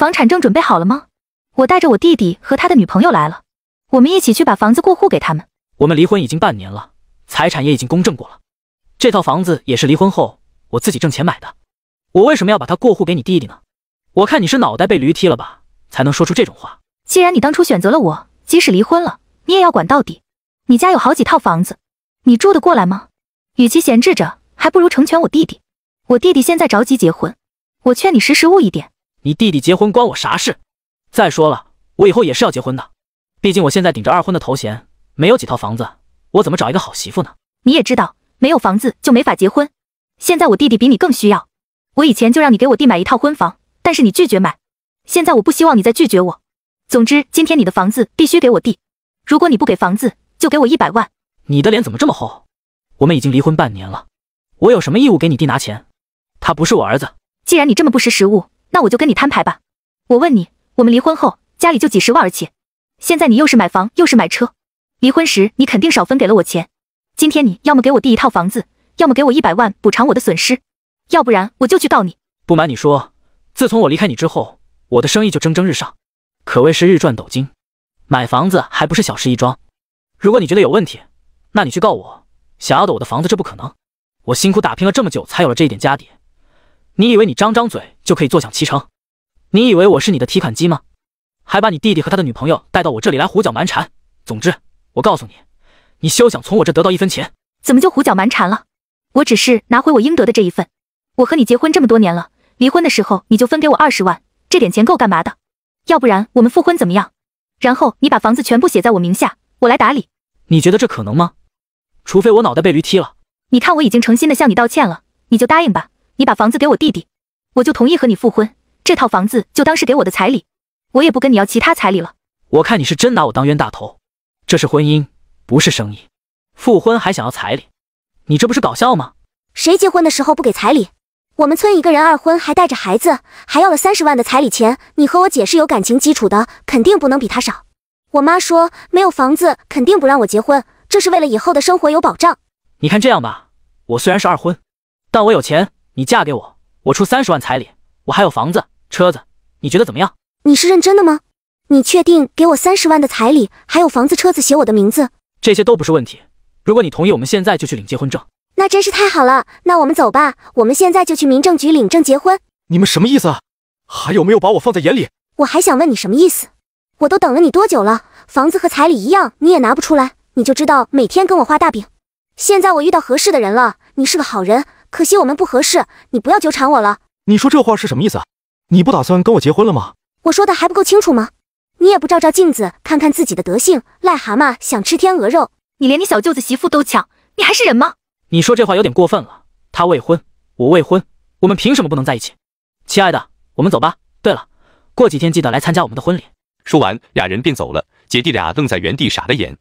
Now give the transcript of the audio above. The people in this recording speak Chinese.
房产证准备好了吗？我带着我弟弟和他的女朋友来了，我们一起去把房子过户给他们。我们离婚已经半年了，财产也已经公证过了，这套房子也是离婚后我自己挣钱买的。我为什么要把它过户给你弟弟呢？我看你是脑袋被驴踢了吧，才能说出这种话。既然你当初选择了我，即使离婚了，你也要管到底。你家有好几套房子，你住得过来吗？与其闲置着，还不如成全我弟弟。我弟弟现在着急结婚，我劝你识时务一点。你弟弟结婚关我啥事？再说了，我以后也是要结婚的，毕竟我现在顶着二婚的头衔，没有几套房子，我怎么找一个好媳妇呢？你也知道，没有房子就没法结婚。现在我弟弟比你更需要，我以前就让你给我弟买一套婚房，但是你拒绝买。现在我不希望你再拒绝我。总之，今天你的房子必须给我弟，如果你不给房子，就给我一百万。你的脸怎么这么厚？我们已经离婚半年了，我有什么义务给你弟拿钱？他不是我儿子。既然你这么不识时务。那我就跟你摊牌吧。我问你，我们离婚后家里就几十万而且，现在你又是买房又是买车，离婚时你肯定少分给了我钱。今天你要么给我第一套房子，要么给我一百万补偿我的损失，要不然我就去告你。不瞒你说，自从我离开你之后，我的生意就蒸蒸日上，可谓是日赚斗金。买房子还不是小事一桩。如果你觉得有问题，那你去告我。想要的我的房子，这不可能。我辛苦打拼了这么久，才有了这一点家底。你以为你张张嘴就可以坐享其成？你以为我是你的提款机吗？还把你弟弟和他的女朋友带到我这里来胡搅蛮缠。总之，我告诉你，你休想从我这得到一分钱。怎么就胡搅蛮缠了？我只是拿回我应得的这一份。我和你结婚这么多年了，离婚的时候你就分给我二十万，这点钱够干嘛的？要不然我们复婚怎么样？然后你把房子全部写在我名下，我来打理。你觉得这可能吗？除非我脑袋被驴踢了。你看我已经诚心的向你道歉了，你就答应吧。你把房子给我弟弟，我就同意和你复婚。这套房子就当是给我的彩礼，我也不跟你要其他彩礼了。我看你是真拿我当冤大头。这是婚姻，不是生意。复婚还想要彩礼，你这不是搞笑吗？谁结婚的时候不给彩礼？我们村一个人二婚还带着孩子，还要了三十万的彩礼钱。你和我姐是有感情基础的，肯定不能比她少。我妈说没有房子肯定不让我结婚，这是为了以后的生活有保障。你看这样吧，我虽然是二婚，但我有钱。你嫁给我，我出三十万彩礼，我还有房子、车子，你觉得怎么样？你是认真的吗？你确定给我三十万的彩礼，还有房子、车子，写我的名字？这些都不是问题。如果你同意，我们现在就去领结婚证。那真是太好了，那我们走吧，我们现在就去民政局领证结婚。你们什么意思？还有没有把我放在眼里？我还想问你什么意思？我都等了你多久了？房子和彩礼一样，你也拿不出来，你就知道每天跟我画大饼。现在我遇到合适的人了，你是个好人。可惜我们不合适，你不要纠缠我了。你说这话是什么意思？你不打算跟我结婚了吗？我说的还不够清楚吗？你也不照照镜子，看看自己的德性。癞蛤蟆想吃天鹅肉，你连你小舅子媳妇都抢，你还是人吗？你说这话有点过分了。他未婚，我未婚，我们凭什么不能在一起？亲爱的，我们走吧。对了，过几天记得来参加我们的婚礼。说完，俩人便走了。姐弟俩愣在原地，傻了眼。